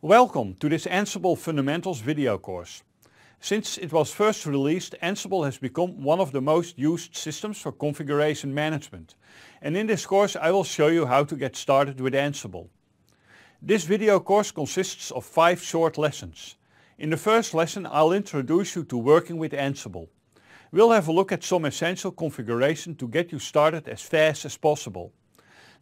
Welcome to this Ansible Fundamentals video course. Since it was first released, Ansible has become one of the most used systems for configuration management. And in this course I will show you how to get started with Ansible. This video course consists of five short lessons. In the first lesson I'll introduce you to working with Ansible. We'll have a look at some essential configuration to get you started as fast as possible.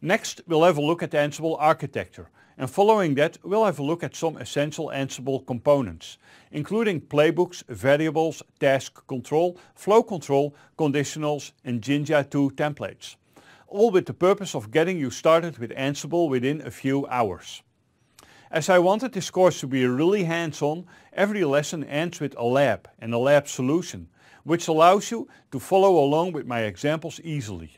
Next, we'll have a look at the Ansible architecture. And following that, we'll have a look at some essential Ansible components, including playbooks, variables, task control, flow control, conditionals and Jinja 2 templates. All with the purpose of getting you started with Ansible within a few hours. As I wanted this course to be really hands-on, every lesson ends with a lab and a lab solution, which allows you to follow along with my examples easily.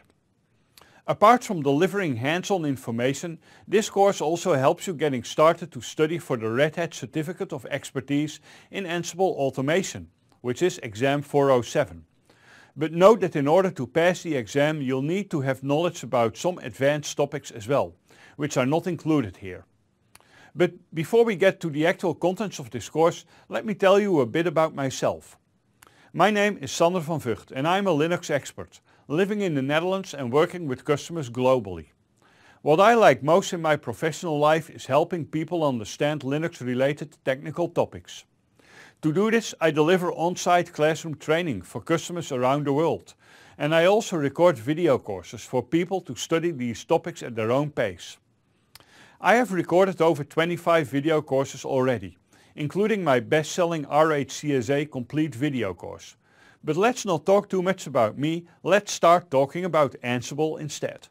Apart from delivering hands-on information, this course also helps you getting started to study for the Red Hat Certificate of Expertise in Ansible Automation, which is exam 407. But note that in order to pass the exam you'll need to have knowledge about some advanced topics as well, which are not included here. But before we get to the actual contents of this course, let me tell you a bit about myself. My name is Sander van Vught and I'm a Linux expert living in the Netherlands and working with customers globally. What I like most in my professional life is helping people understand Linux-related technical topics. To do this, I deliver on-site classroom training for customers around the world. And I also record video courses for people to study these topics at their own pace. I have recorded over 25 video courses already, including my best-selling RHCSA complete video course, but let's not talk too much about me, let's start talking about Ansible instead.